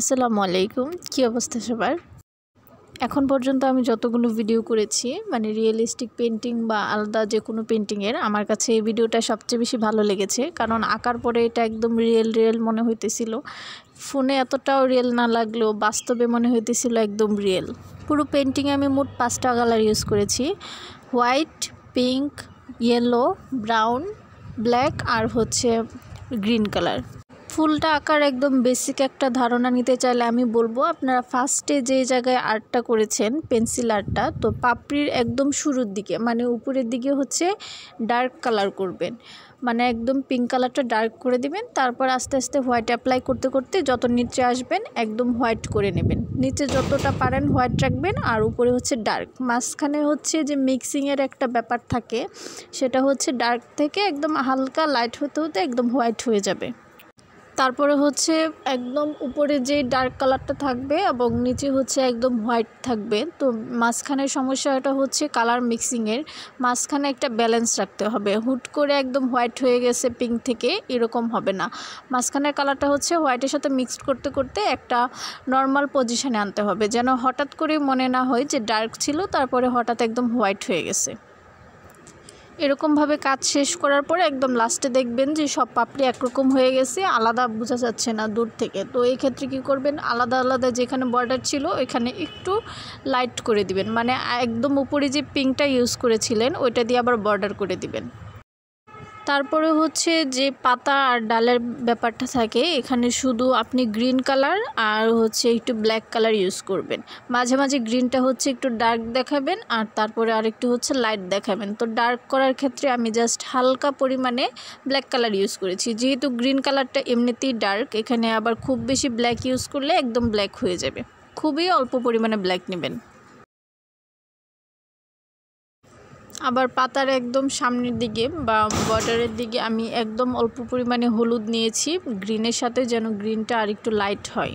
আসসালামু আলাইকুম কী অবস্থা সবার এখন পর্যন্ত আমি যতগুলো ভিডিও করেছি মানে রিয়েলিস্টিক পেন্টিং বা আলাদা যে কোনো পেন্টিংয়ের আমার কাছে এই ভিডিওটা সবচেয়ে বেশি ভালো লেগেছে কারণ আঁকার পরে এটা একদম রিয়েল রিয়েল মনে হইতেছিল ফোনে এতটাও রিয়েল না লাগলেও বাস্তবে মনে হইতেছিল একদম রিয়েল পুরো পেন্টিংয়ে আমি মোট পাঁচটা কালার ইউজ করেছি white pink yellow brown black আর হচ্ছে গ্রিন কালার ফুলটা আঁকার একদম বেসিক একটা ধারণা নিতে চাইলে আমি বলবো আপনারা ফার্স্টে যে জায়গায় আর্টটা করেছেন পেন্সিল আর্টটা তো পাপড়ির একদম শুরুর দিকে মানে উপরের দিকে হচ্ছে ডার্ক কালার করবেন মানে একদম পিঙ্ক কালারটা ডার্ক করে দিবেন তারপর আস্তে আস্তে হোয়াইট অ্যাপ্লাই করতে করতে যত নিচে আসবেন একদম হোয়াইট করে নেবেন নিচে যতটা পারেন হোয়াইট রাখবেন আর উপরে হচ্ছে ডার্ক মাঝখানে হচ্ছে যে মিক্সিংয়ের একটা ব্যাপার থাকে সেটা হচ্ছে ডার্ক থেকে একদম হালকা লাইট হতে হতে একদম হোয়াইট হয়ে যাবে তারপরে হচ্ছে একদম উপরে যে ডার্ক কালারটা থাকবে এবং নিচে হচ্ছে একদম হোয়াইট থাকবে তো মাঝখানের সমস্যাটা হচ্ছে কালার মিক্সিংয়ের মাঝখানে একটা ব্যালেন্স রাখতে হবে হুট করে একদম হোয়াইট হয়ে গেছে পিঙ্ক থেকে এরকম হবে না মাঝখানের কালারটা হচ্ছে হোয়াইটের সাথে মিক্সড করতে করতে একটা নর্মাল পজিশানে আনতে হবে যেন হঠাৎ করে মনে না হয় যে ডার্ক ছিল তারপরে হঠাৎ একদম হোয়াইট হয়ে গেছে এরকমভাবে কাজ শেষ করার পরে একদম লাস্টে দেখবেন যে সব পাপড়ি একরকম হয়ে গেছে আলাদা বোঝা যাচ্ছে না দূর থেকে তো এই ক্ষেত্রে কি করবেন আলাদা আলাদা যেখানে বর্ডার ছিল ওইখানে একটু লাইট করে দিবেন মানে একদম উপরে যে পিঙ্কটা ইউজ করেছিলেন ওইটা দিয়ে আবার বর্ডার করে দিবেন তারপরে হচ্ছে যে পাতা আর ডালের ব্যাপারটা থাকে এখানে শুধু আপনি গ্রিন কালার আর হচ্ছে একটু ব্ল্যাক কালার ইউজ করবেন মাঝে মাঝে গ্রিনটা হচ্ছে একটু ডার্ক দেখাবেন আর তারপরে আরেকটু হচ্ছে লাইট দেখাবেন তো ডার্ক করার ক্ষেত্রে আমি জাস্ট হালকা পরিমাণে ব্ল্যাক কালার ইউজ করেছি যেহেতু গ্রিন কালারটা এমনিতেই ডার্ক এখানে আবার খুব বেশি ব্ল্যাক ইউজ করলে একদম ব্ল্যাক হয়ে যাবে খুবই অল্প পরিমাণে ব্ল্যাক নেবেন আবার পাতার একদম সামনের দিকে বা বর্ডারের দিকে আমি একদম অল্প পরিমাণে হলুদ নিয়েছি গ্রিনের সাথে যেন গ্রিনটা আরেকটু লাইট হয়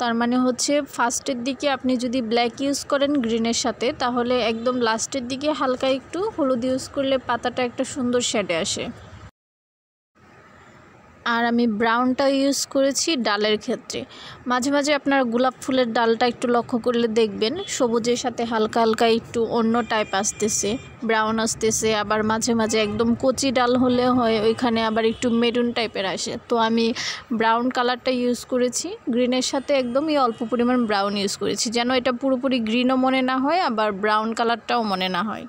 তার মানে হচ্ছে ফার্স্টের দিকে আপনি যদি ব্ল্যাক ইউজ করেন গ্রিনের সাথে তাহলে একদম লাস্টের দিকে হালকা একটু হলুদ ইউজ করলে পাতাটা একটা সুন্দর শেডে আসে আর আমি ব্রাউনটা ইউজ করেছি ডালের ক্ষেত্রে মাঝে মাঝে আপনার গোলাপ ফুলের ডালটা একটু লক্ষ্য করলে দেখবেন সবুজের সাথে হালকা হালকা একটু অন্য টাইপ আসতেছে ব্রাউন আসতেছে আবার মাঝে মাঝে একদম কচি ডাল হলে হয় ওইখানে আবার একটু মেরুন টাইপের আসে তো আমি ব্রাউন কালারটা ইউজ করেছি গ্রিনের সাথে একদমই অল্প পরিমাণ ব্রাউন ইউজ করেছি যেন এটা পুরোপুরি গ্রিনও মনে না হয় আবার ব্রাউন কালারটাও মনে না হয়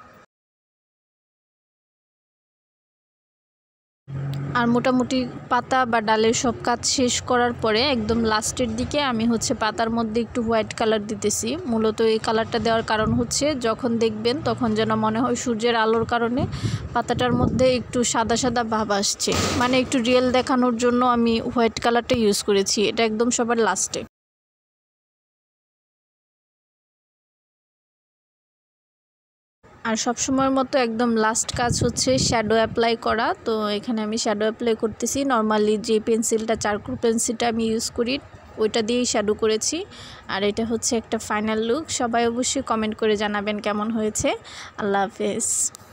আর মোটামুটি পাতা বা ডালের সব কাজ শেষ করার পরে একদম লাস্টের দিকে আমি হচ্ছে পাতার মধ্যে একটু হোয়াইট কালার দিতেছি মূলত এই কালারটা দেওয়ার কারণ হচ্ছে যখন দেখবেন তখন যেন মনে হয় সূর্যের আলোর কারণে পাতাটার মধ্যে একটু সাদা সাদা ভাব আসছে মানে একটু রিয়েল দেখানোর জন্য আমি হোয়াইট কালারটা ইউজ করেছি এটা একদম সবার লাস্টে আর সব সময়ের মতো একদম লাস্ট কাজ হচ্ছে শ্যাডো অ্যাপ্লাই করা তো এখানে আমি শ্যাডো অ্যাপ্লাই করতেছি নর্মালি যে পেন্সিলটা চারকোল পেন্সিলটা আমি ইউজ করি ওইটা দিয়েই শ্যাডো করেছি আর এটা হচ্ছে একটা ফাইনাল লুক সবাই অবশ্যই কমেন্ট করে জানাবেন কেমন হয়েছে আল্লাহ হাফেজ